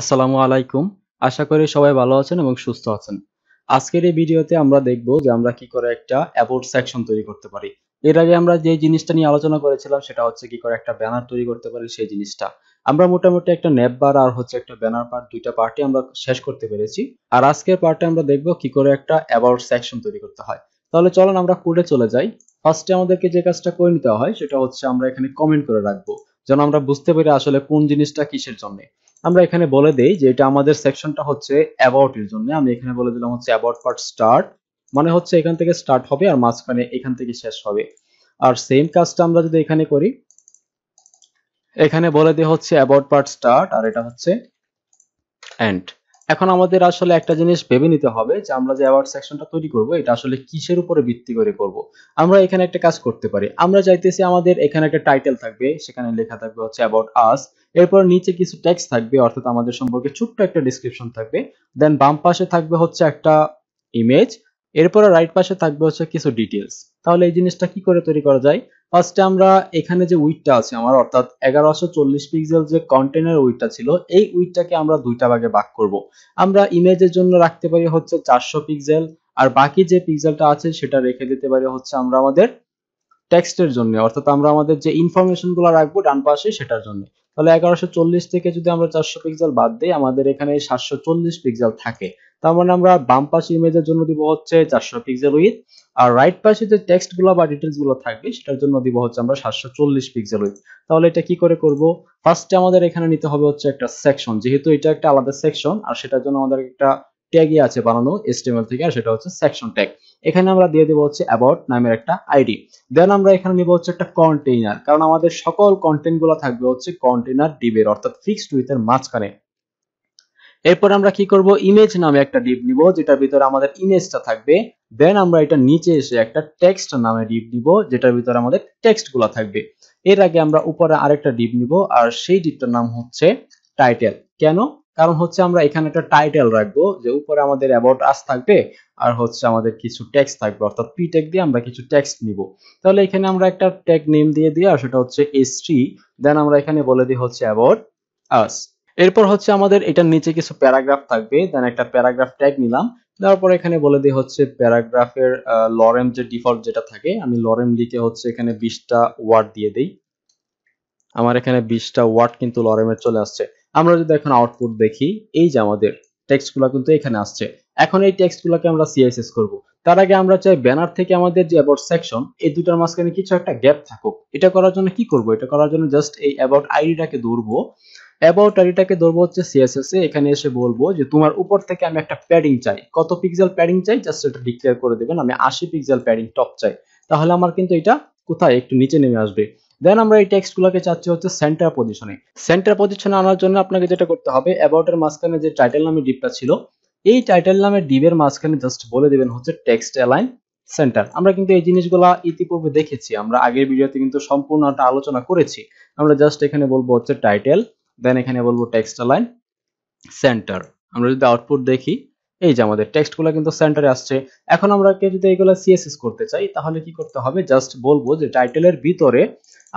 আসসালামু আলাইকুম আশা করি সবাই ভালো আছেন এবং সুস্থ আছেন আজকের এই ভিডিওতে আমরা দেখব যে আমরা কি করে একটা অ্যাবোর্ড সেকশন তৈরি করতে পারি এর আগে আমরা যে জিনিসটা নিয়ে আলোচনা করেছিলাম সেটা হচ্ছে কি করে একটা ব্যানার তৈরি করতে পারি সেই জিনিসটা আমরা মোটামুটি একটা ন্যাপ বার আর হচ্ছে একটা ব্যানার পার্ট দুইটা পার্টি আমরা শেষ করতে পেরেছি আর আজকের পার্টে আমরা দেখব কি করে একটা অ্যাবোর্ড সেকশন তৈরি করতে হয় তাহলে চলুন আমরা কোডে চলে যাই ফার্স্টে আমাদেরকে যে কাজটা করে নিতে হয় সেটা হচ্ছে আমরা এখানে কমেন্ট করে রাখবো যেন আমরা বুঝতে পারি আসলে কোন জিনিসটা কিসের জন্য আমরা এখানে বলে দেই যে এটা আমাদের সেকশনটা হচ্ছে অ্যাবাউট এর জন্য আমি এখানে বলে দিলাম হচ্ছে অ্যাবাউট পার্ট স্টার্ট মানে হচ্ছে এখান থেকে স্টার্ট হবে আর মাঝখানে এখান থেকে শেষ হবে আর সেম কাজটা আমরা যদি এখানে করি এখানে বলে দেওয়া হচ্ছে অ্যাবাউট পার্ট স্টার্ট আর এটা হচ্ছে এন্ড এখন আমাদের আসলে একটা জিনিস ভেবে নিতে হবে যে আমরা যে অ্যাওয়ার্ড সেকশনটা তৈরি করব এটা আসলে কিসের উপরে ভিত্তি করে করব আমরা এখানে একটা কাজ করতে পারি আমরা চাইতেছি আমাদের এখানে একটা টাইটেল থাকবে সেখানে লেখা থাকবে হচ্ছে অ্যাবাউট আস এরপর নিচে কিছু টেক্সট থাকবে অর্থাৎ আমাদের সম্পর্কে ছোট্ট একটা ডিসক্রিপশন থাকবে দেন বাম পাশে থাকবে হচ্ছে একটা ইমেজ এরপরে রাইট পাশে থাকবে হচ্ছে কিছু ডিটেলস তাহলে এই জিনিসটা কি করে তৈরি করা যায় ফার্স্টে আমরা এখানে যে উইটটা আছে আমার অর্থাৎ এগারোশো চল্লিশ পিক্সেল যে কন্টেনার উইটটা ছিল এই উইটটাকে আমরা দুইটা ভাগে ভাগ করব। আমরা ইমেজের জন্য রাখতে পারি হচ্ছে চারশো পিক্সেল আর বাকি যে পিক্সেলটা আছে সেটা রেখে দিতে পারি হচ্ছে আমরা আমাদের টেক্সটের জন্য অর্থাৎ আমরা আমাদের যে ইনফরমেশন গুলো রাখবো ডান পাশে সেটার জন্য তাহলে এগারোশো চল্লিশ থেকে যদি আমরা চারশো পিক্সেল বাদ দিই আমাদের এখানে সাতশো চল্লিশ পিক্সেল থাকে তার মানে আমরা বাম পাশে ইমেজের জন্য দিব হচ্ছে চারশো পিক্সেল উইথ আর রাইট পাশে যে টেক্সট গুলো বা ডিটেলস গুলো থাকবে সেটার জন্য দিব হচ্ছে আমরা সাতশো চল্লিশ পিক্সেল উইথ তাহলে এটা কি করে করব ফার্স্টে আমাদের এখানে নিতে হবে হচ্ছে একটা সেকশন যেহেতু এটা একটা আলাদা সেকশন আর সেটার জন্য আমাদের একটা ট্যাগই আছে বানানো এসটিএমএল থেকে আর সেটা হচ্ছে সেকশন ট্যাগ এখানে আমরা দিয়ে দেবো হচ্ছে অ্যাবাউট নামের একটা আইডি দেন আমরা এখানে নিব হচ্ছে একটা কন্টেইনার কারণ আমাদের সকল কন্টেন্ট গুলো থাকবে হচ্ছে কন্টেইনার ডিবের অর্থাৎ ফিক্সড উইথ এর মাঝখানে এরপর আমরা কি করব ইমেজ নামে একটা ডিপ নিব যেটার ভিতরে আমাদের ইমেজটা থাকবে দেন আমরা এটা নিচে এসে একটা টেক্সট নামে ডিপ নিব যেটার ভিতরে আমাদের টেক্সট গুলা থাকবে এর আগে আমরা উপরে আরেকটা ডিপ নিব আর সেই ডিপটার নাম হচ্ছে টাইটেল কেন কারণ হচ্ছে আমরা এখানে একটা টাইটেল রাখবো যে উপরে আমাদের অ্যাবাউট আস থাকবে আর হচ্ছে আমাদের কিছু টেক্স থাকবে অর্থাৎ পি টেক দিয়ে আমরা কিছু টেক্সট নিব তাহলে এখানে আমরা একটা টেক নেম দিয়ে দিই আর সেটা হচ্ছে এস দেন আমরা এখানে বলে দিই হচ্ছে অ্যাবাউট আস এরপর হচ্ছে আমাদের এটার নিচে কিছু প্যারাগ্রাফ থাকবে দেন একটা প্যারাগ্রাফ ট্যাগ নিলাম দেওয়ার পর এখানে বলে দিই হচ্ছে প্যারাগ্রাফের লরেম যে ডিফল্ট যেটা থাকে আমি লরেম লিখে হচ্ছে এখানে বিশটা ওয়ার্ড দিয়ে দিই আমার এখানে বিশটা ওয়ার্ড কিন্তু লরেমের চলে আসছে আমরা যদি এখন আউটপুট দেখি এই যে আমাদের টেক্সটগুলো কিন্তু এখানে আসছে এখন এই টেক্সটগুলোকে আমরা সিএসএস করব তার আগে আমরা চাই ব্যানার থেকে আমাদের যে অ্যাবাউট সেকশন এই দুটার মাঝখানে কিছু একটা গ্যাপ থাকুক এটা করার জন্য কি করব এটা করার জন্য জাস্ট এই অ্যাবাউট আইডিটাকে ধরবো অ্যাবাউট আইডিটাকে ধরবো হচ্ছে সিএসএস এ এখানে এসে বলবো যে তোমার উপর থেকে আমি একটা প্যাডিং চাই কত পিক্সেল প্যাডিং চাই জাস্ট এটা ডিক্লেয়ার করে দেবেন আমি আশি পিক্সেল প্যাডিং টপ চাই তাহলে আমার কিন্তু এটা কোথায় একটু নিচে নেমে আসবে দেন আমরা এই টেক্সটগুলোকে চাচ্ছি হচ্ছে সেন্টার পজিশনে সেন্টার পজিশনে আনার জন্য আপনাকে যেটা করতে হবে অ্যাবাউটের মাঝখানে যে টাইটেল নামের ডিপটা ছিল এই টাইটেল নামের ডিবের মাঝখানে জাস্ট বলে দেবেন হচ্ছে টেক্সট অ্যালাইন সেন্টার আমরা কিন্তু এই জিনিসগুলা ইতিপূর্বে দেখেছি আমরা আগের ভিডিওতে কিন্তু সম্পূর্ণটা আলোচনা করেছি আমরা জাস্ট এখানে বলবো হচ্ছে টাইটেল দেন এখানে বলবো টেক্সট অ্যালাইন সেন্টার আমরা যদি আউটপুট দেখি এই যে আমাদের টেক্সটগুলো কিন্তু সেন্টারে আসছে এখন আমরা যদি এগুলো সিএসএস করতে চাই তাহলে কি করতে হবে জাস্ট বলবো যে টাইটেলের ভিতরে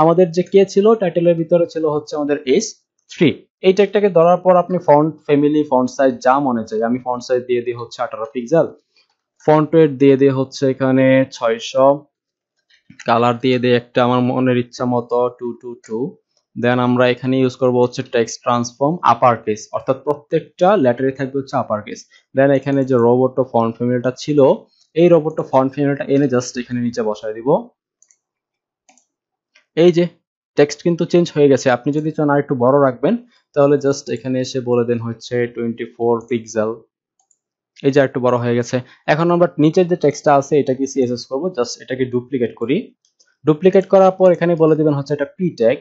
আমাদের যে কে ছিল টাইটেলের ভিতরে ছিল হচ্ছে আমাদের এস থ্রি এই টেকটাকে ধরার পর আপনি ফন্ট ফ্যামিলি ফন্ট সাইজ যা মনে চাই আমি ফন্ট সাইজ দিয়ে দিই হচ্ছে আঠারো পিক্সেল ফন্ট ওয়েট দিয়ে দিই হচ্ছে এখানে ছয়শো কালার দিয়ে দিই একটা আমার মনের ইচ্ছা মতো টু টু টু দেন আমরা এখানে ইউজ করব হচ্ছে টেক্সট ট্রান্সফর্ম আপার কেস অর্থাৎ প্রত্যেকটা লেটারে থাকবে হচ্ছে আপার কেস দেন এখানে যে রোবটটা ফন্ট ফ্যামিলিটা ছিল এই রোবটটা ফন্ট ফ্যামিলিটা এনে জাস্ট এখানে নিচে বসায় দিব এই যে টেক্সট কিন্তু চেঞ্জ হয়ে গেছে আপনি যদি চান আর একটু বড় রাখবেন তাহলে জাস্ট এখানে এসে বলে দেন হচ্ছে টোয়েন্টি ফোর পিক্সেল এই যে একটু বড় হয়ে গেছে এখন আমরা নিচের যে টেক্সটটা আছে এটাকে সিএসএস করব জাস্ট এটাকে ডুপ্লিকেট করি ডুপ্লিকেট করার পর এখানে বলে দিবেন হচ্ছে এটা পি ট্যাগ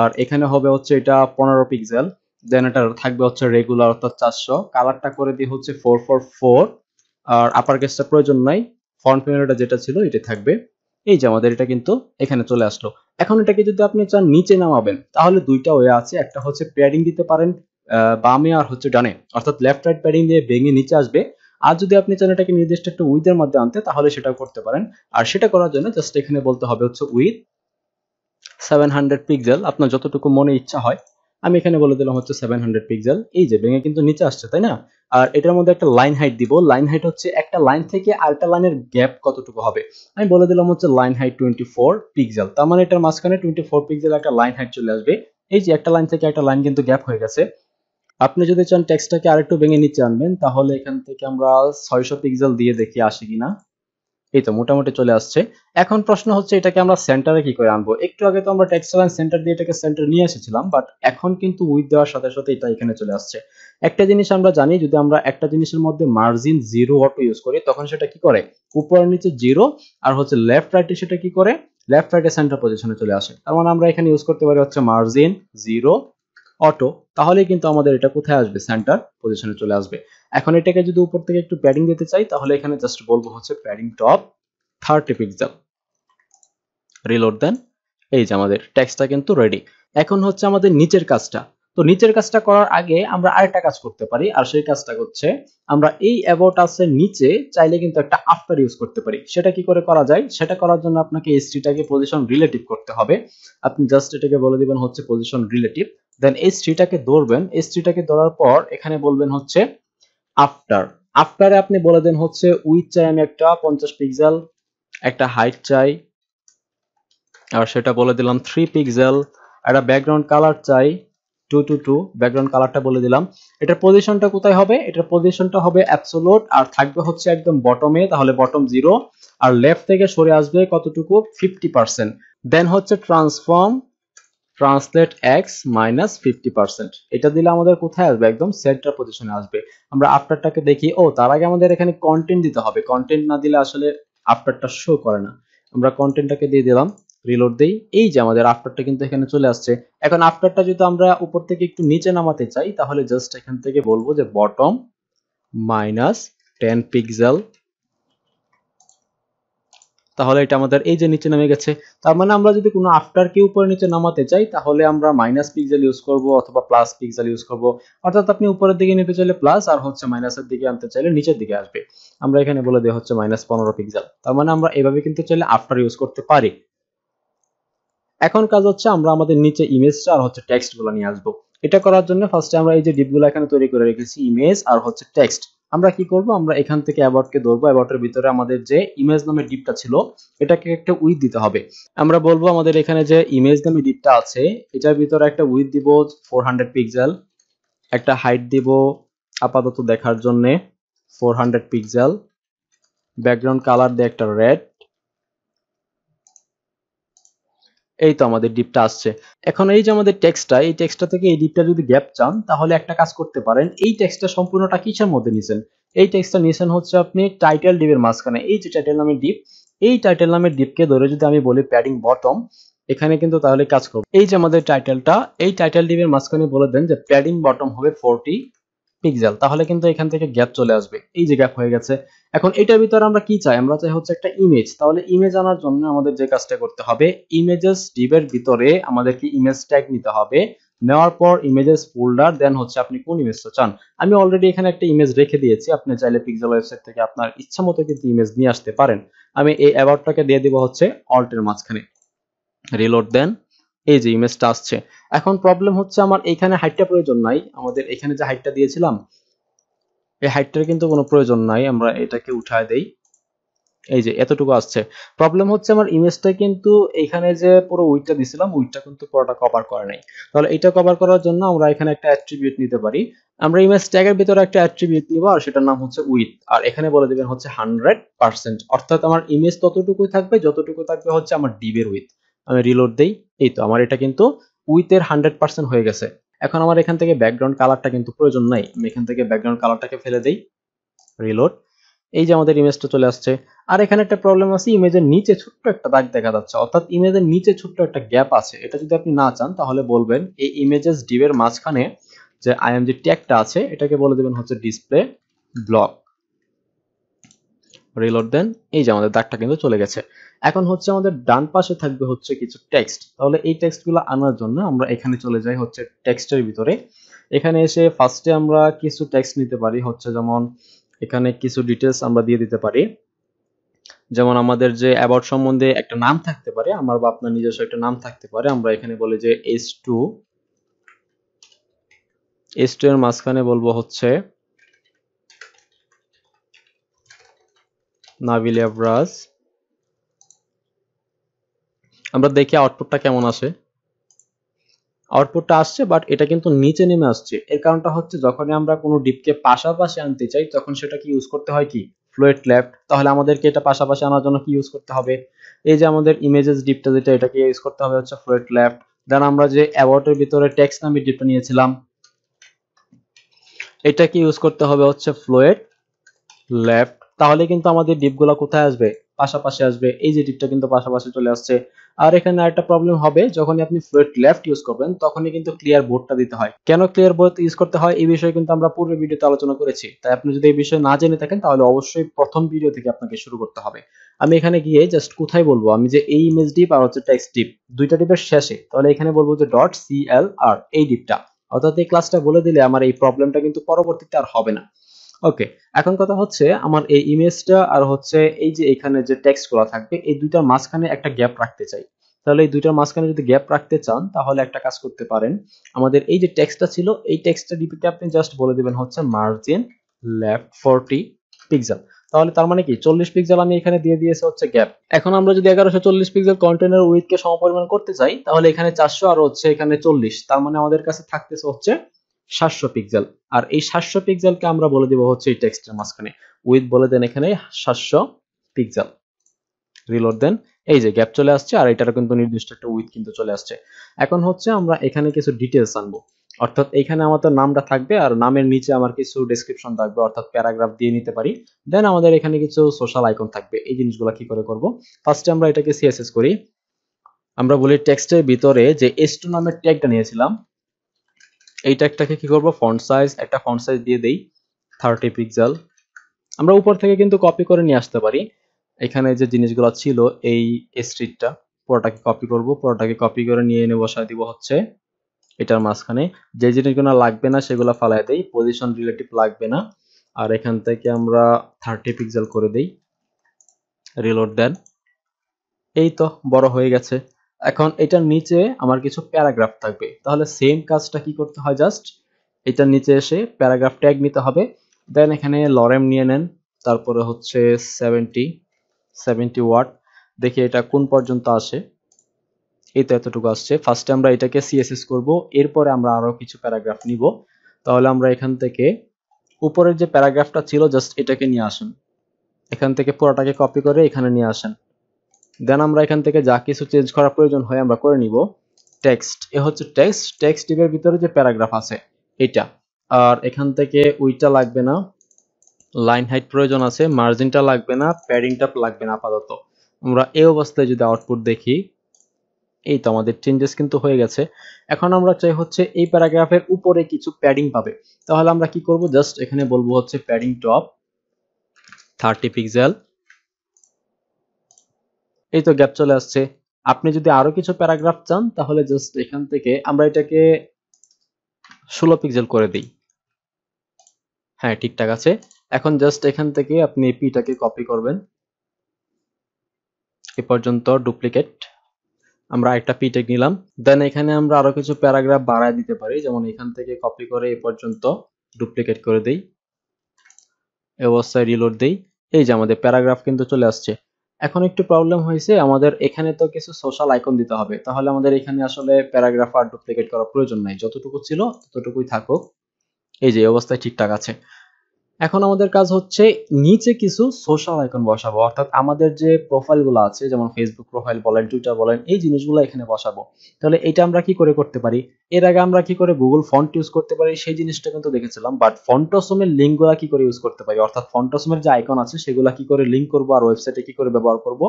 আর এখানে হবে হচ্ছে এটা পনেরো পিক্সেল দেন এটা থাকবে হচ্ছে রেগুলার অর্থাৎ চারশো কালারটা করে দিয়ে হচ্ছে ফোর ফোর ফোর আর আপার কেসটা প্রয়োজন নাই ফ্রন্ট ক্যামেরাটা যেটা ছিল এটা থাকবে এই যে আমাদের এটা কিন্তু এখানে চলে আসলো এখন এটাকে যদি আপনি চান নিচে নামাবেন তাহলে দুইটা ওয়ে আছে একটা হচ্ছে প্যাডিং দিতে পারেন বামে আর হচ্ছে ডানে অর্থাৎ লেফট রাইট প্যাডিং দিয়ে ভেঙে নিচে আসবে আর যদি আপনি চান এটাকে নির্দিষ্ট একটা উইথের মধ্যে আনতে তাহলে সেটাও করতে পারেন আর সেটা করার জন্য জাস্ট এখানে বলতে হবে হচ্ছে উইথ সেভেন হান্ড্রেড পিকজেল আপনার যতটুকু মনে ইচ্ছা হয় আমি এখানে বলে দিলাম হচ্ছে সেভেন হান্ড্রেড পিকজেল এই যে ভেঙে কিন্তু নিচে আসছে তাই না আর এটার মধ্যে একটা লাইন হাইট দিব লাইন হাইট হচ্ছে একটা লাইন থেকে আরেকটা লাইনের গ্যাপ কতটুকু হবে আমি বলে দিলাম হচ্ছে line height twenty four pixel তার মানে এটার মাঝখানে টোয়েন্টি ফোর পিকজেল একটা লাইন হাইট চলে আসবে এই যে একটা লাইন থেকে একটা লাইন কিন্তু গ্যাপ হয়ে গেছে আপনি যদি চান টেক্সটটাকে আরেকটু ভেঙে নিচে আনবেন তাহলে এখান থেকে আমরা ছয়শো পিকজেল দিয়ে দেখি আসে কিনা এই তো মোটামুটি চলে আসছে এখন প্রশ্ন হচ্ছে এটাকে আমরা সেন্টারে কি করে আনবো একটু আগে তো আমরা টেক্সট অ্যালাইন সেন্টার দিয়ে এটাকে সেন্টার নিয়ে এসেছিলাম বাট এখন কিন্তু উইথ দেওয়ার সাথে সাথে এটা এখানে চলে আসছে একটা জিনিস আমরা জানি যদি আমরা একটা জিনিসের মধ্যে মার্জিন জিরো অটো ইউজ করি তখন সেটা কি করে উপর নিচে জিরো আর হচ্ছে লেফট রাইটে সেটা কি করে লেফট রাইটে সেন্টার পজিশনে চলে আসে তার মানে আমরা এখানে ইউজ করতে পারি হচ্ছে মার্জিন জিরো অটো তাহলে কিন্তু আমাদের এটা কোথায় আসবে সেন্টার পজিশনে চলে আসবে এখন এটাকে যদি উপর থেকে একটু প্যাডিং দিতে চাই তাহলে এখানে জাস্ট বলবো হচ্ছে padding top thirty pixel reload then এই যে আমাদের ট্যাক্সটা কিন্তু রেডি এখন হচ্ছে আমাদের নিচের কাজটা তো নিচের কাজটা করার আগে আমরা আরেকটা কাজ করতে পারি আর সেই কাজটা হচ্ছে আমরা এই অ্যাবাউটাসের নিচে চাইলে কিন্তু একটা আফটার ইউজ করতে পারি সেটা কি করে করা যায় সেটা করার জন্য আপনাকে এসটিটাকে পজিশন রিলেটিভ করতে হবে আপনি জাস্ট এটাকে বলে দিবেন হচ্ছে পজিশন রিলেটিভ দেন এসটিটাকে ধরবেন এসটিটাকে ধরার পর এখানে বলবেন হচ্ছে আফটার আফটারে আপনি বলে দেন হচ্ছে উইথ চাই আমি একটা পঞ্চাশ পিক্সেল একটা হাইট চাই আর সেটা বলে দিলাম থ্রি পিক্সেল একটা ব্যাকগ্রাউন্ড কালার চাই টু টু টু ব্যাকগ্রাউন্ড কালারটা বলে দিলাম এটার পজিশনটা কোথায় হবে এটার পজিশনটা হবে অ্যাপসোলোট আর থাকবে হচ্ছে একদম বটমে তাহলে বটম জিরো আর লেফট থেকে সরে আসবে কতটুকু ফিফটি পার্সেন্ট দেন হচ্ছে transform translate X minus fifty percent এটা দিলে আমাদের কোথায় আসবে একদম সেন্টার পজিশনে আসবে আমরা আফটারটাকে দেখি ও তার আগে আমাদের এখানে কন্টেন্ট দিতে হবে কন্টেন্ট না দিলে আসলে আফটারটা শো করে না আমরা কন্টেন্টটাকে দিয়ে দিলাম রিলোড দিই এই যে আমাদের আফটারটা কিন্তু এখানে চলে আসছে এখন আফটারটা যদি আমরা উপর থেকে একটু নিচে নামাতে চাই তাহলে জাস্ট এখান থেকে বলবো যে বটম মাইনাস টেন পিক্সেল তাহলে এটা আমাদের এই যে নিচে নেমে গেছে তার মানে আমরা যদি কোনো আফটার কে উপরে নিচে নামাতে চাই তাহলে আমরা মাইনাস পিক্সেল ইউজ করব অথবা প্লাস পিক্সেল ইউজ করব অর্থাৎ আপনি উপরের দিকে নিতে চাইলে প্লাস আর হচ্ছে মাইনাসের দিকে আনতে চাইলে নিচের দিকে আসবে আমরা এখানে বলে দেওয়া হচ্ছে মাইনাস পনেরো পিক্সেল তার মানে আমরা এভাবে কিন্তু চাইলে আফটার ইউজ করতে পারি এখন কাজ হচ্ছে আমরা আমাদের নিচে ইমেজটা আর হচ্ছে টেক্সট গুলো নিয়ে আসবো এটা করার জন্য ফার্স্টে আমরা এই যে ডিপগুলো এখানে তৈরি করে রেখেছি ইমেজ আর হচ্ছে টেক্সট আমরা কি করব আমরা এখান থেকে অ্যাবাউটকে ধরবো অ্যাবাউটের ভিতরে আমাদের যে ইমেজ নামে ডিপটা ছিল এটাকে একটা উইথ দিতে হবে আমরা বলবো আমাদের এখানে যে ইমেজ নামে ডিপটা আছে এটার ভিতরে একটা উইথ দিব ফোর হান্ড্রেড পিক্সেল একটা হাইট দিব আপাতত দেখার জন্যে four hundred pixel background colour দিয়ে একটা রেড এই তো আমাদের ডিপটা আসছে এখন এই যে আমাদের টেক্সটটা এই টেক্সটটা থেকে এই ডিপটা যদি গ্যাপ চান তাহলে একটা কাজ করতে পারেন এই টেক্সটটা সম্পূর্ণটা কিসের মধ্যে নিছেন এই টেক্সটটা নিছেন হচ্ছে আপনি টাইটেল ডিপের মাঝখানে এই যে টাইটেল নামের ডিপ এই টাইটেল নামের ডিপকে ধরে যদি আমি বলি প্যাডিং বটম এখানে কিন্তু তাহলে কাজ করব এই যে আমাদের টাইটেলটা এই টাইটেল ডিপের মাঝখানে বলে দেন যে প্যাডিং বটম হবে ফোরটি পিক্সেল তাহলে কিন্তু এখান থেকে গ্যাপ চলে আসবে এই যে গ্যাপ হয়ে গেছে এখন এটার ভিতরে আমরা কি চাই আমরা চাই হচ্ছে একটা ইমেজ তাহলে ইমেজ আনার জন্য আমাদের যে কাজটা করতে হবে ইমেজেস ডিবের ভিতরে আমাদেরকে ইমেজ ট্যাগ নিতে হবে নেওয়ার পর ইমেজেস ফোল্ডার দেন হচ্ছে আপনি কোন ইমেজটা চান আমি অলরেডি এখানে একটা ইমেজ রেখে দিয়েছি আপনি চাইলে পিক্সেল ওয়েবসাইট থেকে আপনার ইচ্ছা মতো কিন্তু ইমেজ নিয়ে আসতে পারেন আমি এই অ্যাবাউটটাকে দিয়ে দিব হচ্ছে অল্টের মাঝখানে রিলোড দেন এই যে ইমেজটা আসছে এখন প্রবলেম হচ্ছে আমার এখানে হাইটটা প্রয়োজন নাই আমাদের এখানে যে হাইটটা দিয়েছিলাম এই হাইটটার কিন্তু কোনো প্রয়োজন নাই আমরা এটাকে উঠায় দেই এই যে এতটুকু আসছে প্রবলেম হচ্ছে আমার ইমেজটা কিন্তু এখানে যে পুরো উইটটা দিছিলাম উইটটা কিন্তু পুরোটা কভার করে নাই তাহলে এটা কভার করার জন্য আমরা এখানে একটা অ্যাট্রিবিউট নিতে পারি আমরা ইমেজ ট্যাগের ভিতরে একটা অ্যাট্রিবিউট নিব আর সেটার নাম হচ্ছে উইথ আর এখানে বলে দেবেন হচ্ছে হান্ড্রেড পার্সেন্ট অর্থাৎ আমার ইমেজ ততটুকুই থাকবে যতটুকু থাকবে হচ্ছে আমার ডিবের উইথ আমি রিলোড দেই এই তো আমার এটা কিন্তু উইথের হান্ড্রেড পার্সেন্ট হয়ে গেছে এখন আমার এখান থেকে ব্যাকগ্রাউন্ড কালারটা কিন্তু প্রয়োজন নাই আমি এখান থেকে ব্যাকগ্রাউন্ড কালারটাকে ফেলে দেই রিলোড এই যে আমাদের ইমেজটা চলে আসছে আর এখানে একটা প্রবলেম আছে ইমেজের নিচে ছোট্ট একটা দাগ দেখা যাচ্ছে অর্থাৎ ইমেজের নিচে ছোট্ট একটা গ্যাপ আছে এটা যদি আপনি না চান তাহলে বলবেন এই ইমেজেস ডিবের মাঝখানে যে আইএমজি ট্যাগটা আছে এটাকে বলে দেবেন হচ্ছে ডিসপ্লে ব্লক রিলোড দেন এই যে আমাদের দাগটা কিন্তু চলে গেছে এখন হচ্ছে আমাদের ডান পাশে থাকবে হচ্ছে কিছু টেক্সট তাহলে এই টেক্সটগুলো আনার জন্য আমরা এখানে চলে যাই হচ্ছে টেক্সটের ভিতরে এখানে এসে ফার্স্টে আমরা কিছু টেক্সট নিতে পারি হচ্ছে যেমন এখানে কিছু ডিটেলস আমরা দিয়ে দিতে পারি যেমন আমাদের যে অ্যাবাউট সম্বন্ধে একটা নাম থাকতে পারে আমার বা আপনার নিজস্ব একটা নাম থাকতে পারে আমরা এখানে বলি যে এস টু এস টু এর মাঝখানে বলবো হচ্ছে নাবিল অ্যাভরাজ আমরা দেখি আউটপুটটা কেমন আসে আউটপুটটা আসছে বাট এটা কিন্তু নিচে নেমে আসছে এর কারণটা হচ্ছে যখন আমরা কোনো ডিপকে পাশাপাশি আনতে চাই তখন সেটাকে ইউজ করতে হয় কি ফ্লোয়েট লেফট তাহলে আমাদেরকে এটা পাশাপাশি আনার জন্য কি ইউজ করতে হবে এই যে আমাদের ইমেজেস ডিপটা যেটা এটাকে ইউজ করতে হবে হচ্ছে ফ্লোয়েট লেফট দেন আমরা যে অ্যাওয়ার্ডের ভিতরে টেক্সট নামের ডিপটা নিয়েছিলাম এটাকে ইউজ করতে হবে হচ্ছে ফ্লোয়েট লেফট তাহলে কিন্তু আমাদের ডিপগুলো কোথায় আসবে পাশাপাশি আসবে এই যে ডিপটা কিন্তু পাশাপাশি চলে আসছে আর এখানে আরেকটা প্রবলেম হবে যখনই আপনি ফ্লোট লেফট ইউজ করবেন তখনই কিন্তু ক্লিয়ার বোর্ডটা দিতে হয় কেন ক্লিয়ার বোর্ড ইউজ করতে হয় এই বিষয়ে কিন্তু আমরা পূর্বে ভিডিওতে আলোচনা করেছি তাই আপনি যদি এই বিষয়ে না জেনে থাকেন তাহলে অবশ্যই প্রথম ভিডিও থেকে আপনাকে শুরু করতে হবে আমি এখানে গিয়ে জাস্ট কোথায় বলবো আমি যে এই ইমেজ ডিপ আর হচ্ছে টেক্সট ডিপ দুইটা ডিপের শেষে তাহলে এখানে বলবো যে ডট সিএলআর এই ডিপটা অর্থাৎ এই ক্লাসটা বলে দিলে আমার এই প্রবলেমটা কিন্তু পরবর্তীতে আর হবে না ওকে এখন কথা হচ্ছে আমার এই ইমেজটা আর হচ্ছে এই যে এখানে যে টেক্সট গুলা থাকবে এই দুইটার মাঝখানে একটা গ্যাপ রাখতে চাই তাহলে এই দুইটার মাঝখানে যদি গ্যাপ রাখতে চান তাহলে একটা কাজ করতে পারেন আমাদের এই যে টেক্সটটা ছিল এই টেক্সটটা ডিপিটি আপনি জাস্ট বলে দিবেন হচ্ছে মার্জিন লেফট ফোরটি পিক্সেল তাহলে তার মানে কি চল্লিশ পিক্সেল আমি এখানে দিয়ে দিয়েছে হচ্ছে গ্যাপ এখন আমরা যদি এগারোশো চল্লিশ পিক্সেল কন্টেনার উইথকে সমপরিমাণ করতে চাই তাহলে এখানে চারশো আর হচ্ছে এখানে চল্লিশ তার মানে আমাদের কাছে থাকতেছে হচ্ছে সাতশো পিক্সেল আর এই সাতশো পিক্সেলকে আমরা বলে দেব হচ্ছে এই টেক্সটের মাঝখানে উইথ বলে দেন এখানে সাতশো পিক্সেল রিলোড দেন এই যে গ্যাপ চলে আসছে আর এটারও কিন্তু নির্দিষ্ট একটা উইথ কিন্তু চলে আসছে এখন হচ্ছে আমরা এখানে কিছু ডিটেলস আনবো অর্থাৎ এখানে আমাদের নামটা থাকবে আর নামের নিচে আমার কিছু ডেসক্রিপশন থাকবে অর্থাৎ প্যারাগ্রাফ দিয়ে নিতে পারি দেন আমাদের এখানে কিছু সোশ্যাল আইকন থাকবে এই জিনিসগুলো কি করে করব ফার্স্টে আমরা এটাকে সিএসএস করি আমরা বলি টেক্সটের ভিতরে যে এস টু নামের ট্যাগটা নিয়েছিলাম এই ট্যাগটাকে কি করব ফন্ট সাইজ একটা ফন্ট সাইজ দিয়ে দেই থার্টি পিক্সেল আমরা উপর থেকে কিন্তু কপি করে নিয়ে আসতে পারি এখানে যে জিনিসগুলো ছিল এই স্ট্রিটটা পুরোটাকে কপি করব পুরোটাকে কপি করে নিয়ে এনে বসায় দিব হচ্ছে এটার মাঝখানে যে জিনিসগুলো লাগবে না সেগুলো ফালায় দেই পজিশন রিলেটিভ লাগবে না আর এখান থেকে আমরা থার্টি পিক্সেল করে দেই রিলোড দেন এই তো বড় হয়ে গেছে এখন এটার নিচে আমার কিছু প্যারাগ্রাফ থাকবে তাহলে সেম কাজটা কি করতে হয় জাস্ট এটার নিচে এসে প্যারাগ্রাফ ট্যাগ নিতে হবে দেন এখানে লরেম নিয়ে নেন তারপরে হচ্ছে সেভেন্টি সেভেন্টি ওয়াট দেখি এটা কোন পর্যন্ত আসে এই তো এতটুকু আসছে ফার্স্টে আমরা এটাকে সিএসএস করব এরপরে আমরা আরও কিছু প্যারাগ্রাফ নিব তাহলে আমরা এখান থেকে উপরের যে প্যারাগ্রাফটা ছিল জাস্ট এটাকে নিয়ে আসেন এখান থেকে পুরোটাকে কপি করে এখানে নিয়ে আসেন দেন আমরা এখান থেকে যা কিছু চেঞ্জ করা প্রয়োজন হয় আমরা করে নিব টেক্সট এ হচ্ছে টেক্সট টেক্সট টিপের ভিতরে যে প্যারাগ্রাফ আছে এটা আর এখান থেকে উইটা লাগবে না লাইন হাইট প্রয়োজন আছে মার্জিনটা লাগবে না প্যাডিংটা লাগবে না আপাতত আমরা এই অবস্থায় যদি আউটপুট দেখি এই তো আমাদের চেঞ্জেস কিন্তু হয়ে গেছে এখন আমরা চাই হচ্ছে এই প্যারাগ্রাফের উপরে কিছু প্যাডিং পাবে তাহলে আমরা কি করব জাস্ট এখানে বলবো হচ্ছে প্যাডিং টপ থার্টি পিক্সেল এই তো গ্যাপ চলে আসছে আপনি যদি আরো কিছু প্যারাগ্রাফ চান তাহলে জাস্ট এখান থেকে আমরা এটাকে ষোলো পিক্সেল করে দিই হ্যাঁ ঠিকঠাক আছে এখন জাস্ট এখান থেকে আপনি পিটাকে কপি করবেন এ পর্যন্ত ডুপ্লিকেট আমরা একটা পিটেক নিলাম দেন এখানে আমরা আরো কিছু প্যারাগ্রাফ বাড়ায় দিতে পারি যেমন এখান থেকে কপি করে এ পর্যন্ত ডুপ্লিকেট করে দেই অবস্থায় রিলোড দেই এই যে আমাদের প্যারাগ্রাফ কিন্তু চলে আসছে এখন একটু প্রবলেম হয়েছে আমাদের এখানে তো কিছু সোশ্যাল আইকন দিতে হবে তাহলে আমাদের এখানে আসলে প্যারাগ্রাফ আর ডুপ্লিকেট করার প্রয়োজন নাই যতটুকু ছিল ততটুকুই থাকুক এই যে অবস্থায় ঠিকঠাক আছে এখন আমাদের কাজ হচ্ছে নিচে কিছু সোশ্যাল আইকন বসাবো অর্থাৎ আমাদের যে প্রোফাইলগুলো আছে যেমন ফেসবুক প্রোফাইল বলেন টুইটার বলেন এই জিনিসগুলো এখানে বসাবো তাহলে এটা আমরা কি করে করতে পারি এর আগে আমরা কি করে গুগল ফন্ট ইউজ করতে পারি সেই জিনিসটা কিন্তু দেখেছিলাম বাট ফন্টসমের লিঙ্কগুলো কি করে ইউজ করতে পারি অর্থাৎ ফন্টসমের যে আইকন আছে সেগুলো কি করে লিঙ্ক করবো আর ওয়েবসাইটে কি করে ব্যবহার করব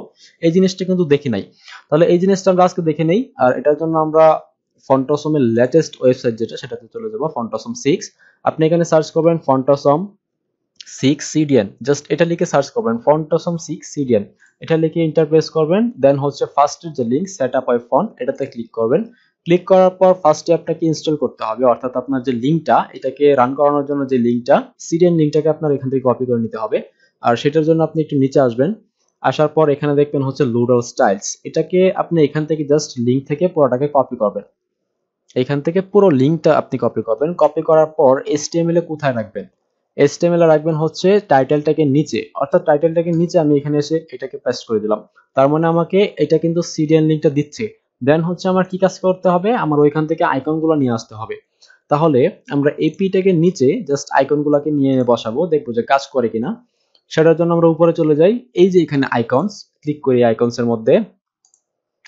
এই জিনিসটা কিন্তু দেখি নাই তাহলে এই জিনিসটা আমরা আজকে দেখে নেই আর এটার জন্য আমরা ফন্টসমের লেটেস্ট ওয়েবসাইট যেটা সেটাতে চলে যাবো ফন্টসম সিক্স আপনি এখানে সার্চ করবেন ফন্টসম সিক্স সিডিয়ান জাস্ট এটা লিখে সার্চ করবেন ফন্টসম সিক্স সিডিয়ান এটা লিখে ইন্টারপ্রেস করবেন দেন হচ্ছে ফার্স্টের যে link set up I font এটাতে ক্লিক করবেন ক্লিক করার পর ফার্স্ট আপনাকে ইনস্টল করতে হবে অর্থাৎ আপনার যে লিঙ্কটা এটাকে রান করানোর জন্য যে লিঙ্কটা সিডিয়ান লিঙ্কটাকে আপনার এখান থেকে কপি করে নিতে হবে আর সেটার জন্য আপনি একটু নিচে আসবেন আসার পর এখানে দেখবেন হচ্ছে লুডাল স্টাইলস এটাকে আপনি এখান থেকে জাস্ট লিঙ্ক থেকে পুরোটাকে কপি করবেন এখান থেকে পুরো লিঙ্কটা আপনি কপি করবেন কপি করার পর এসটিএমএল এ কোথায় রাখবেন এস্টেমেলা রাখবেন হচ্ছে টাইটেলটাকে নিচে অর্থাৎ টাইটেলটাকে নিচে আমি এখানে এসে এটাকে পেস্ট করে দিলাম তার মানে আমাকে এটা কিন্তু সিডিএন লিঙ্কটা দিচ্ছে দেন হচ্ছে আমার কি কাজ করতে হবে আমার ওইখান থেকে আইকনগুলো নিয়ে আসতে হবে তাহলে আমরা এপিটাকে নিচে জাস্ট আইকনগুলোকে নিয়ে বসাবো দেখবো যে কাজ করে কিনা সেটার জন্য আমরা উপরে চলে যাই এই যে এখানে আইকনস ক্লিক করি আইকনসের মধ্যে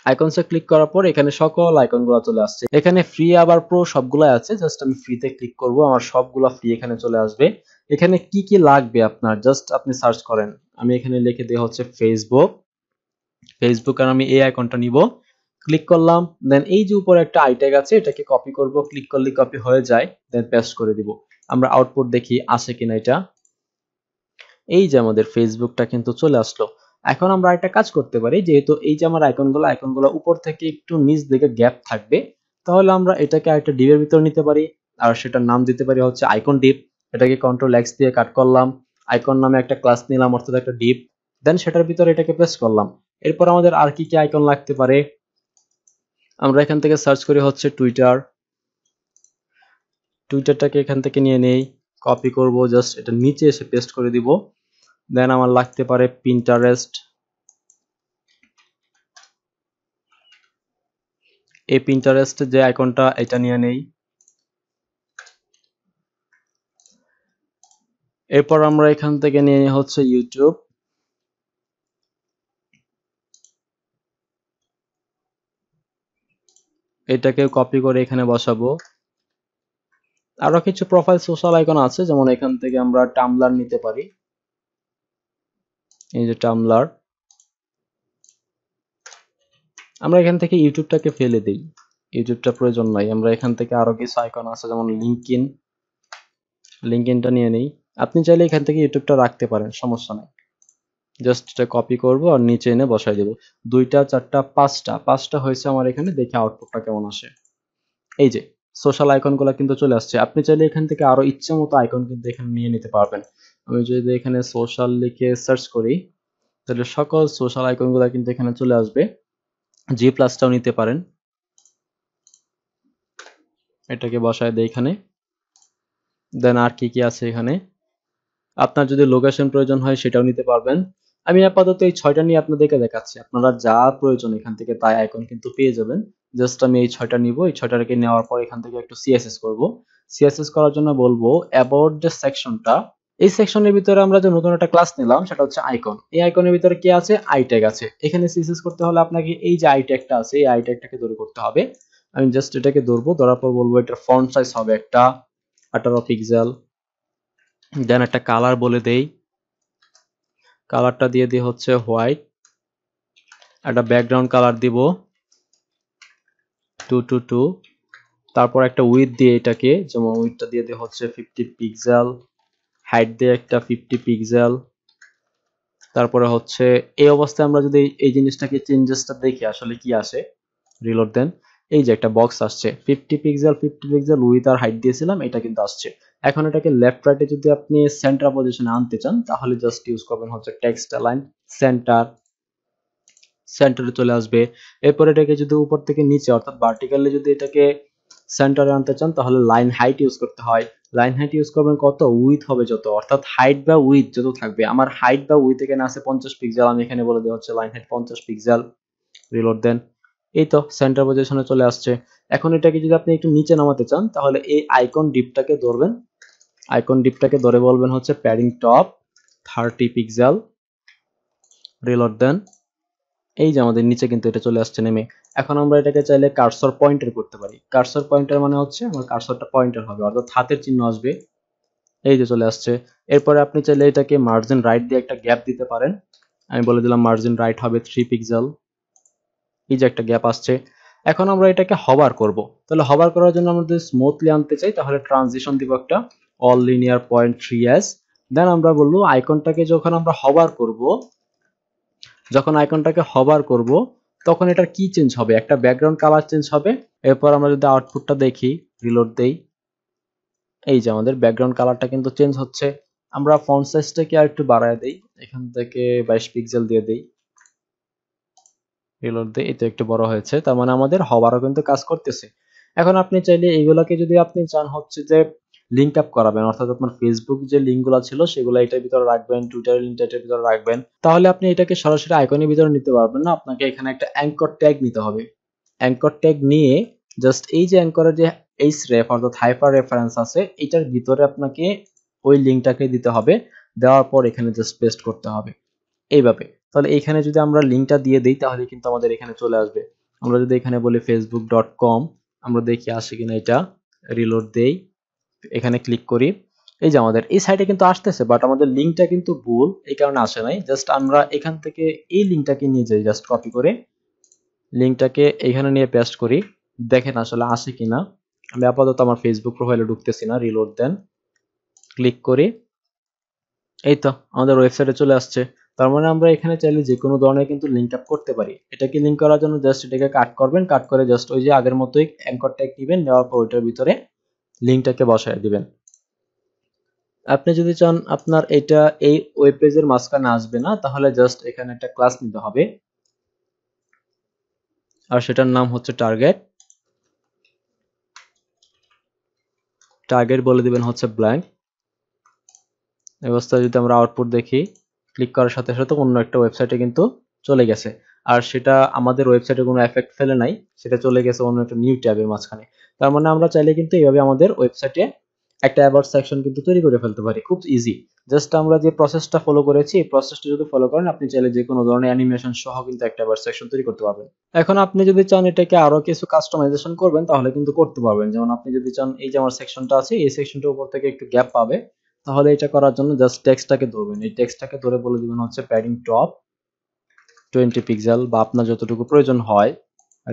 আইকনসে ক্লিক করার পর এখানে সকল আইকনগুলো চলে আসছে এখানে ফ্রি আবার প্রো সবগুলাই আছে জাস্ট আমি ফ্রিতে ক্লিক করব আমার সবগুলো ফ্রি এখানে চলে আসবে এখানে কি কি লাগবে আপনার জাস্ট আপনি সার্চ করেন আমি এখানে লিখে দেওয়া হচ্ছে ফেসবুক ফেসবুক আর আমি এই আইকনটা নিব ক্লিক করলাম দেন এই যে উপরে একটা আইট্যাগ আছে এটাকে কপি করব ক্লিক করলে কপি হয়ে যায় দেন পেস্ট করে দিব আমরা আউটপুট দেখি আসে কিনা এটা এই যে আমাদের ফেসবুকটা কিন্তু চলে আসলো এখন আমরা একটা কাজ করতে পারি যেহেতু এই যে আমার আইকনগুলো আইকনগুলো উপর থেকে একটু নিচ দিকে গ্যাপ থাকবে তাহলে আমরা এটাকে একটা ডিপের ভিতরে নিতে পারি আর সেটার নাম দিতে পারি হচ্ছে আইকন ডিপ এটাকে কন্ট্রোল এক্স দিয়ে কাট করলাম আইকন নামে একটা ক্লাস নিলাম অর্থাৎ একটা ডিপ দেন সেটার ভিতরে এটাকে প্রেস করলাম এরপর আমাদের আর কি কি আইকন লাগতে পারে আমরা এখান থেকে সার্চ করি হচ্ছে টুইটার টুইটারটাকে এখান থেকে নিয়ে নেই কপি করব জাস্ট এটা নিচে এসে পেস্ট করে দিব দেন আমার লাগতে পারে পিন্টারেস্ট এই পিন্টারেস্ট যে আইকনটা এটা নিয়ে নেই এরপর আমরা এখান থেকে নিয়ে হচ্ছে ইউটিউব এটাকে কপি করে এখানে বসাবো আরো কিছু প্রোফাইল সোশ্যাল আইকন আছে যেমন এখান থেকে আমরা টামলার নিতে পারি এই যে টামলার আমরা এখান থেকে ইউটিউবটাকে ফেলে দিই ইউটিউবটা প্রয়োজন নাই আমরা এখান থেকে আরো কিছু আইকন আছে যেমন লিঙ্কিন লিঙ্কিনটা নিয়ে নিই আপনি চাইলে এখান থেকে ইউটিউবটা রাখতে পারেন সমস্যা নাই জাস্ট এটা কপি করব আর নিচে এনে বসাই দেব দুইটা চারটা পাঁচটা পাঁচটা হয়েছে আমার এখানে দেখে আউটপুটটা কেমন আসে এই যে সোশ্যাল আইকনগুলো কিন্তু চলে আসছে আপনি চাইলে এখান থেকে আরো ইচ্ছে মতো আইকন কিন্তু এখানে নিয়ে নিতে পারবেন আমি যদি এখানে সোশ্যাল লিখে সার্চ করি তাহলে সকল সোশ্যাল আইকনগুলো কিন্তু এখানে চলে আসবে জি প্লাসটাও নিতে পারেন এটাকে বসায় দেয় এখানে দেন আর কি কি আছে এখানে আপনার যদি লোকেশন প্রয়োজন হয় সেটাও নিতে পারবেন আমি আপাতত এই ছয়টা নিয়ে আপনাদেরকে দেখাচ্ছি আপনারা যা প্রয়োজন এখান থেকে তাই আইকন কিন্তু পেয়ে যাবেন জাস্ট আমি এই ছয়টা নিব এই ছয়টাকে নেওয়ার পর এখান থেকে একটু সিএসএস করব সিএসএস করার জন্য বলবো অ্যাবাউট যে সেকশনটা এই সেকশনের ভিতরে আমরা যে নতুন একটা ক্লাস নিলাম সেটা হচ্ছে আইকন এই আইকনের ভিতরে কি আছে আই ট্যাগ আছে এখানে সিএসএস করতে হলে আপনাকে এই যে আই ট্যাগটা আছে এই আই ট্যাগটাকে তৈরি করতে হবে আমি জাস্ট এটাকে ধরবো ধরার পর বলবো এটার ফন্ট সাইজ হবে একটা আঠারো পিক্সেল দেন একটা কালার বলে দেই কালারটা দিয়ে দিই হচ্ছে হোয়াইট একটা ব্যাকগ্রাউন্ড কালার দিব টু টু টু তারপর একটা উইথ দিয়ে এটাকে যেমন উইথটা দিয়ে দিয়ে হচ্ছে ফিফটি পিক্সেল হাইট দিয়ে একটা ফিফটি পিক্সেল তারপরে হচ্ছে এই অবস্থায় আমরা যদি এই জিনিসটাকে চেঞ্জেসটা দেখি আসলে কি আসে রিলোড দেন এই যে একটা বক্স আসছে fifty pixel fifty pixel width আর হাইট দিয়েছিলাম এটা কিন্তু আসছে এখন এটাকে লেফট রাইটে যদি আপনি সেন্টার পজিশনে আনতে চান তাহলে জাস্ট ইউজ করবেন হচ্ছে টেক্সট লাইন সেন্টার সেন্টারে চলে আসবে এরপর এটাকে যদি উপর থেকে নিচে অর্থাৎ ভার্টিক্যালি যদি এটাকে সেন্টারে আনতে চান তাহলে লাইন হাইট ইউজ করতে হয় লাইন হাইট ইউজ করবেন কত উইথ হবে যত অর্থাৎ হাইট বা উইথ যত থাকবে আমার হাইট বা উইথ এখানে আছে পঞ্চাশ পিক্সেল আমি এখানে বলে দেওয়া হচ্ছে লাইন হাইট পঞ্চাশ পিক্সেল রিলোড দেন এই তো সেন্টার পজিশনে চলে আসছে এখন এটাকে যদি আপনি একটু নিচে নামাতে চান তাহলে এই আইকন ডিপটাকে ধরবেন আইকন ডিপটাকে ধরে বলবেন হচ্ছে padding top thirty pixel reload then এই যে আমাদের নিচে কিন্তু এটা চলে আসছে নেমে এখন আমরা এটাকে চাইলে কার্সর পয়েন্টার করতে পারি কার্সর পয়েন্টার মানে হচ্ছে আমার কার্সরটা পয়েন্টার হবে অর্থাৎ হাতের চিহ্ন আসবে এই যে চলে আসছে এরপরে আপনি চাইলে এটাকে মার্জিন রাইট দিয়ে একটা গ্যাপ দিতে পারেন আমি বলে দিলাম মার্জিন রাইট হবে থ্রি পিক্সেল এই যে একটা গ্যাপ আসছে এখন আমরা এটাকে হবার করব তাহলে হবার করার জন্য আমরা যদি স্মুথলি আনতে চাই তাহলে ট্রানজিশন দিব একটা all linear point three S then আমরা বলবো আইকনটাকে যখন আমরা হবার করব যখন আইকনটাকে হবার করব তখন এটার কি চেঞ্জ হবে একটা ব্যাকগ্রাউন্ড কালার চেঞ্জ হবে এরপর আমরা যদি আউটপুটটা দেখি রিলোড দেই এই যে আমাদের ব্যাকগ্রাউন্ড কালারটা কিন্তু চেঞ্জ হচ্ছে আমরা ফন্ট সাইজটাকে আর একটু বাড়ায় দেই এখান থেকে বাইশ পিক্সেল দিয়ে দেই রিলোড এতে একটু বড় হয়েছে তার মানে আমাদের হবারও কিন্তু কাজ করতেছে এখন আপনি চাইলে এইগুলাকে যদি আপনি চান হচ্ছে যে লিঙ্ক আপ করাবেন অর্থাৎ আপনার ফেসবুক যে লিঙ্কগুলো ছিল সেগুলো এটার ভিতরে রাখবেন টুইটার লিঙ্কটা এটার ভিতরে রাখবেন তাহলে আপনি এটাকে সরাসরি আইকনের ভিতরে নিতে পারবেন না আপনাকে এখানে একটা অ্যাঙ্কর ট্যাগ নিতে হবে অ্যাঙ্কর ট্যাগ নিয়ে জাস্ট এই যে অ্যাঙ্করের যে এইচ রেফ অর্থাৎ হাইপার রেফারেন্স আছে এটার ভিতরে আপনাকে ওই লিঙ্কটাকে দিতে হবে দেওয়ার পর এখানে জাস্ট পেস্ট করতে হবে এইভাবে তাহলে এখানে যদি আমরা লিঙ্কটা দিয়ে দিই তাহলে কিন্তু আমাদের এখানে চলে আসবে আমরা যদি এখানে বলি ফেসবুক ডট কম আমরা দেখি আসে কিনা এটা রিলোড দেই এখানে ক্লিক করি এই যে আমাদের এই সাইটে কিন্তু আসতেছে বাট আমাদের লিঙ্কটা কিন্তু ভুল এই কারণে আসে নাই জাস্ট আমরা এখান থেকে এই লিঙ্কটাকে নিয়ে যাই জাস্ট কপি করে লিঙ্কটাকে এখানে নিয়ে পেস্ট করি দেখেন আসলে আসে কিনা আমি আপাতত আমার ফেসবুক প্রোফাইলে ঢুকতেছি না রিলোড দেন ক্লিক করি এই তো আমাদের ওয়েবসাইটে চলে আসছে তার মানে আমরা এখানে চাইলে যে কোনো ধরনের কিন্তু লিঙ্ক আপ করতে পারি এটাকে লিঙ্ক করার জন্য জাস্ট এটাকে কাট করবেন কাট করে জাস্ট ওই যে আগের মতোই অ্যাঙ্কর ট্যাগ নেওয়ার পর ওইটার ভিতরে লিঙ্কটাকে বসায় দিবেন আপনি যদি চান আপনার এটা এই ওয়েব পেজের মাঝখানে আসবে না তাহলে জাস্ট এখানে একটা ক্লাস নিতে হবে আর সেটার নাম হচ্ছে টার্গেট টার্গেট বলে দিবেন হচ্ছে ব্ল্যাঙ্ক অবস্থায় যদি আমরা আউটপুট দেখি ক্লিক করার সাথে সাথে অন্য একটা ওয়েবসাইটে কিন্তু চলে গেছে আর সেটা আমাদের ওয়েবসাইটে কোনো এফেক্ট ফেলে নাই সেটা চলে গেছে অন্য একটা নিউ ট্যাবের মাঝখানে তার মানে আমরা চাইলে কিন্তু এইভাবে আমাদের ওয়েবসাইটে একটা অ্যাবাউট সেকশন কিন্তু তৈরি করে ফেলতে পারি খুব ইজি জাস্ট আমরা যে প্রসেসটা ফলো করেছি এই প্রসেসটা যদি ফলো করেন আপনি চাইলে যে কোনো ধরনের অ্যানিমেশন সহ কিন্তু একটা অ্যাবাউট সেকশন তৈরি করতে পারবেন এখন আপনি যদি চান এটাকে আরো কিছু কাস্টমাইজেশন করবেন তাহলে কিন্তু করতে পারবেন যেমন আপনি যদি চান এই যে আমার সেকশনটা আছে এই সেকশনটার উপর থেকে একটু গ্যাপ পাবে তাহলে এটা করার জন্য জাস্ট টেক্সটটাকে ধরবেন এই টেক্সটটাকে ধরে বলে দিবেন হচ্ছে প্যাডিং টপ টোয়েন্টি পিক্সেল বা আপনার যতটুকু প্রয়োজন হয়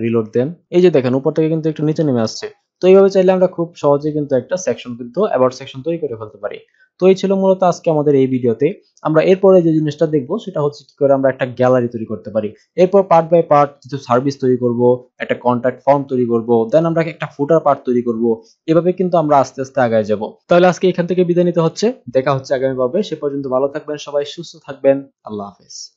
রিলোড দেন এই যে দেখেন উপর থেকে কিন্তু একটু নিচে নেমে আসছে তো এইভাবে চাইলে আমরা খুব সহজে কিন্তু একটা সেকশন কিন্তু অ্যাবাউট সেকশন তৈরি করে ফেলতে পারি তো এই ছিল মূলত আজকে আমাদের এই ভিডিওতে আমরা এরপরে যে জিনিসটা দেখব সেটা হচ্ছে কি করে আমরা একটা গ্যালারি তৈরি করতে পারি এরপর পার্ট বাই পার্ট কিছু সার্ভিস তৈরি করব একটা কন্ট্যাক্ট ফর্ম তৈরি করব দেন আমরা একটা ফুটার পার্ট তৈরি করব এভাবে কিন্তু আমরা আস্তে আস্তে আগায় যাব তাহলে আজকে এখান থেকে বিদায় নিতে হচ্ছে দেখা হচ্ছে আগামী পর্বে সে পর্যন্ত ভালো থাকবেন সবাই সুস্থ থাকবেন আল্লাহ হাফেজ